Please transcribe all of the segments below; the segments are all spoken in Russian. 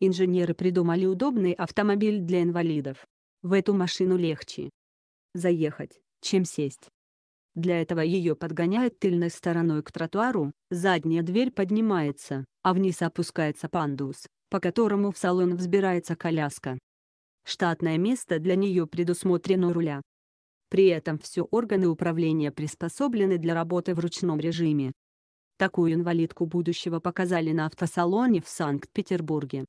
Инженеры придумали удобный автомобиль для инвалидов. В эту машину легче заехать, чем сесть. Для этого ее подгоняют тыльной стороной к тротуару, задняя дверь поднимается, а вниз опускается пандус, по которому в салон взбирается коляска. Штатное место для нее предусмотрено руля. При этом все органы управления приспособлены для работы в ручном режиме. Такую инвалидку будущего показали на автосалоне в Санкт-Петербурге.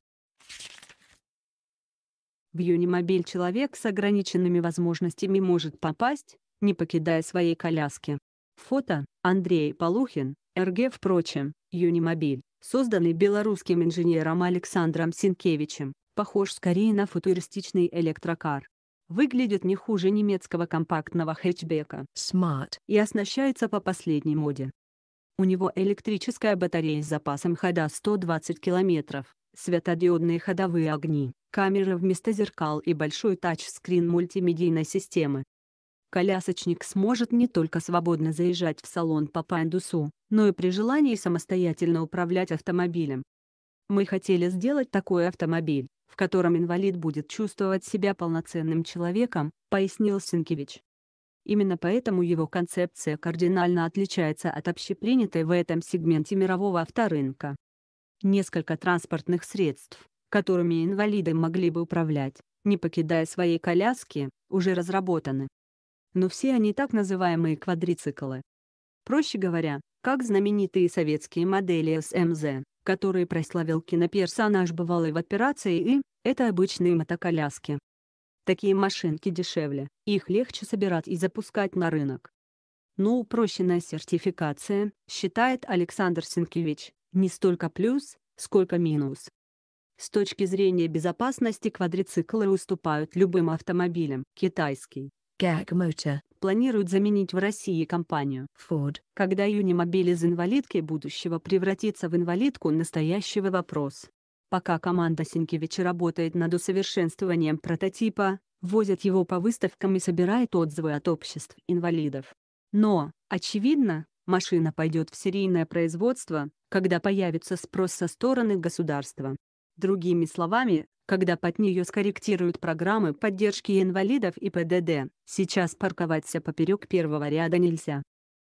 В юнимобиль человек с ограниченными возможностями может попасть, не покидая своей коляски. Фото Андрей Полухин, РГ впрочем, юнимобиль, созданный белорусским инженером Александром Синкевичем, похож скорее на футуристичный электрокар. Выглядит не хуже немецкого компактного хэтчбека Smart и оснащается по последней моде. У него электрическая батарея с запасом хода 120 км светодиодные ходовые огни, камера вместо зеркал и большой тачскрин мультимедийной системы. Колясочник сможет не только свободно заезжать в салон по пандусу, но и при желании самостоятельно управлять автомобилем. Мы хотели сделать такой автомобиль, в котором инвалид будет чувствовать себя полноценным человеком, пояснил Синкевич. Именно поэтому его концепция кардинально отличается от общепринятой в этом сегменте мирового авторынка несколько транспортных средств, которыми инвалиды могли бы управлять, не покидая своей коляски, уже разработаны. Но все они так называемые квадрициклы. Проще говоря, как знаменитые советские модели СМЗ, эм которые прославил киноперсонаж Бывалый в операции и, это обычные мотоколяски. Такие машинки дешевле, их легче собирать и запускать на рынок. Но упрощенная сертификация, считает Александр Сенкевич, не столько плюс, сколько минус. С точки зрения безопасности квадрициклы уступают любым автомобилям. Китайский Gag Motor планирует заменить в России компанию Ford. Когда Юнимобиль из инвалидки будущего превратится в инвалидку настоящего вопрос. Пока команда Синькевича работает над усовершенствованием прототипа, возят его по выставкам и собирает отзывы от обществ инвалидов. Но, очевидно, Машина пойдет в серийное производство, когда появится спрос со стороны государства. Другими словами, когда под нее скорректируют программы поддержки инвалидов и ПДД, сейчас парковаться поперек первого ряда нельзя.